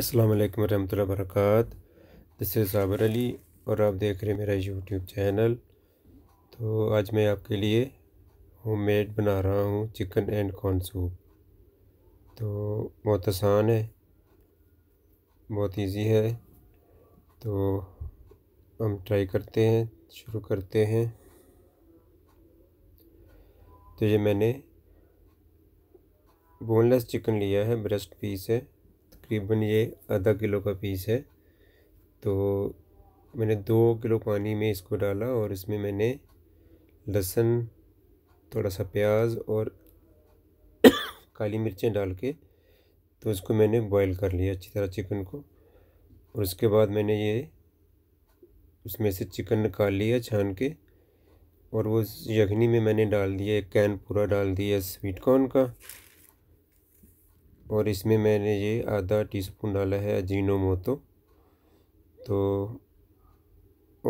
अस्सलाम वालेकुम वरहमतुल्लाहि वबरकात दिस इज़ साबर अली और आप देख रहे हैं मेरा यूट्यूब चैनल तो आज मैं आपके लिए होममेड बना रहा हूँ चिकन एंड कॉर्न सूप तो बहुत आसान है बहुत इजी है तो हम ट्राई करते हैं शुरू करते हैं तो ये मैंने बोनलेस चिकन लिया है ब्रेस्ट पीस है तकरीबन ये आधा किलो का पीस है तो मैंने दो किलो पानी में इसको डाला और इसमें मैंने लहसुन थोड़ा सा प्याज और काली मिर्चें डाल के तो उसको मैंने बॉईल कर लिया अच्छी तरह चिकन को और उसके बाद मैंने ये उसमें से चिकन निकाल लिया छान के और वो यखनी में मैंने डाल दिया एक कैन पूरा डाल दिया स्वीट कॉर्न का और इसमें मैंने ये आधा टीस्पून डाला है अजीनो मोतो तो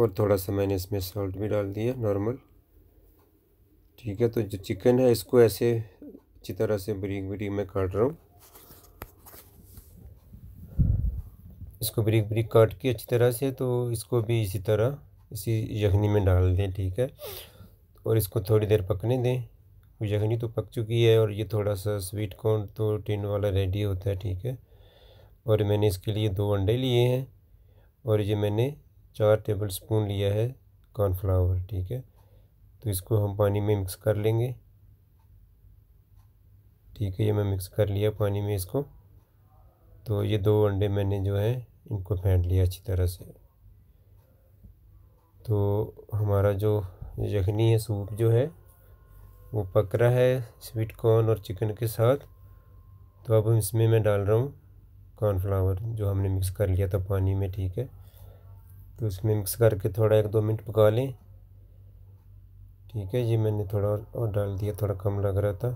और थोड़ा सा मैंने इसमें सॉल्ट भी डाल दिया नॉर्मल ठीक है तो जो चिकन है इसको ऐसे अच्छी तरह से बरीक बरीक मैं काट रहा हूँ इसको बरीक बरीक काट के अच्छी तरह से तो इसको भी इसी तरह इसी यखनी में डाल दें ठीक है और इसको थोड़ी देर पकने दें यखनी तो पक चुकी है और ये थोड़ा सा स्वीट कॉर्न तो टिन वाला रेडी होता है ठीक है और मैंने इसके लिए दो अंडे लिए हैं और ये मैंने चार टेबल स्पून लिया है कॉर्नफ्लावर ठीक है तो इसको हम पानी में मिक्स कर लेंगे ठीक है ये मैं मिक्स कर लिया पानी में इसको तो ये दो अंडे मैंने जो है इनको फेंट लिया अच्छी तरह से तो हमारा जो यखनी है सूप जो है वो पक रहा है स्वीट कॉर्न और चिकन के साथ तो अब इसमें मैं डाल रहा हूँ कॉर्नफ्लावर जो हमने मिक्स कर लिया था पानी में ठीक है तो इसमें मिक्स करके थोड़ा एक दो मिनट पका लें ठीक है जी मैंने थोड़ा और डाल दिया थोड़ा कम लग रहा था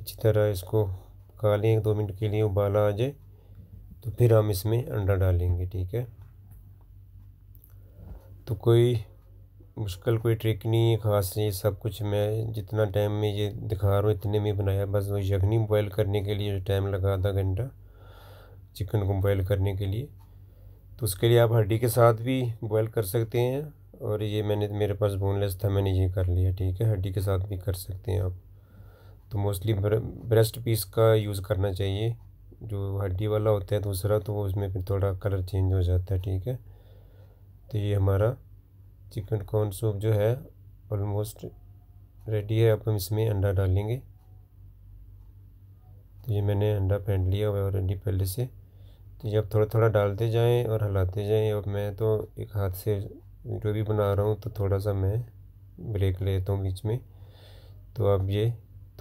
अच्छी तरह इसको पका लें एक दो मिनट के लिए उबाला आ जाए तो फिर हम इसमें अंडा डालेंगे ठीक है तो कोई मुश्किल कोई ट्रिक नहीं है ख़ास ये सब कुछ मैं जितना टाइम में ये दिखा रहा हूँ इतने में बनाया बस वो यखनी बॉयल करने के लिए जो टाइम लगा आधा घंटा चिकन को बॉयल करने के लिए तो उसके लिए आप हड्डी के साथ भी बॉयल कर सकते हैं और ये मैंने मेरे पास बोनलेस था मैंने ये कर लिया ठीक है हड्डी के साथ भी कर सकते हैं आप तो मोस्टली ब्रेस्ट पीस का यूज़ करना चाहिए जो हड्डी वाला होता है दूसरा तो उसमें फिर थोड़ा कलर चेंज हो जाता है ठीक है तो ये हमारा चिकन कॉर्न सूप जो है ऑलमोस्ट रेडी है अब हम इसमें अंडा डालेंगे तो ये मैंने अंडा पहन लिया हुआ है ऑलरेडी पहले से तो ये अब थोड़ा थोड़ा डालते जाएं और हलाते जाएं अब मैं तो एक हाथ से जो भी बना रहा हूँ तो थोड़ा सा मैं ब्रेक लेता हूँ बीच में तो आप ये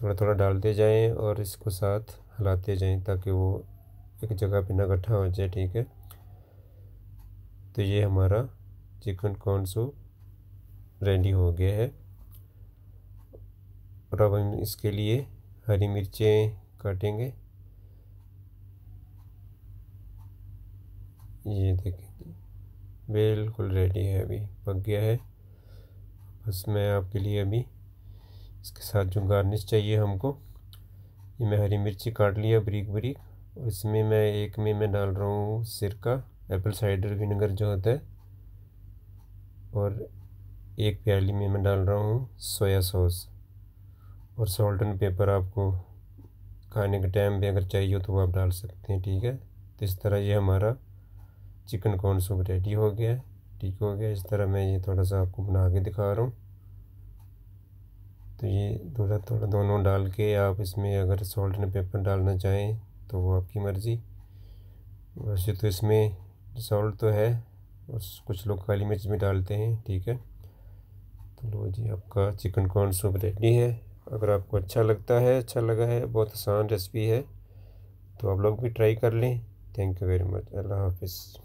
थोड़ा थोड़ा डालते जाएं और इसको साथ हलाते जाएं ताकि वो एक जगह पर ना इकट्ठा हो जाए ठीक है तो ये हमारा चिकन कॉर्न सूप रेडी हो गया है और अब हम इसके लिए हरी मिर्चें काटेंगे ये देखें बिल्कुल रेडी है अभी पक गया है बस मैं आपके लिए अभी इसके साथ जो गार्निश चाहिए हमको ये मैं हरी मिर्ची काट लिया बरीक बरीक और इसमें मैं एक में मैं डाल रहा हूँ सिरका एप्पल साइडर विनेगर जो होता है और एक प्याली में मैं डाल रहा हूँ सोया सॉस और सॉल्ट एंड पेपर आपको खाने के टाइम भी अगर चाहिए तो वो आप डाल सकते हैं ठीक है तो इस तरह ये हमारा चिकन कॉर्न सूप रेडी हो गया ठीक हो गया इस तरह मैं ये थोड़ा सा आपको बना के दिखा रहा हूँ तो ये थोड़ा थोड़ा दोनों डाल के आप इसमें अगर सॉल्ट एंड पेपर डालना चाहें तो वो आपकी मर्ज़ी वैसे तो इसमें सॉल्ट तो है बस कुछ लोग काली मिर्च भी डालते हैं ठीक है तो लो जी आपका चिकन कॉर्न सूप रेडी है अगर आपको अच्छा लगता है अच्छा लगा है बहुत आसान रेसिपी है तो आप लोग भी ट्राई कर लें थैंक यू वेरी मच अल्लाह हाफिज़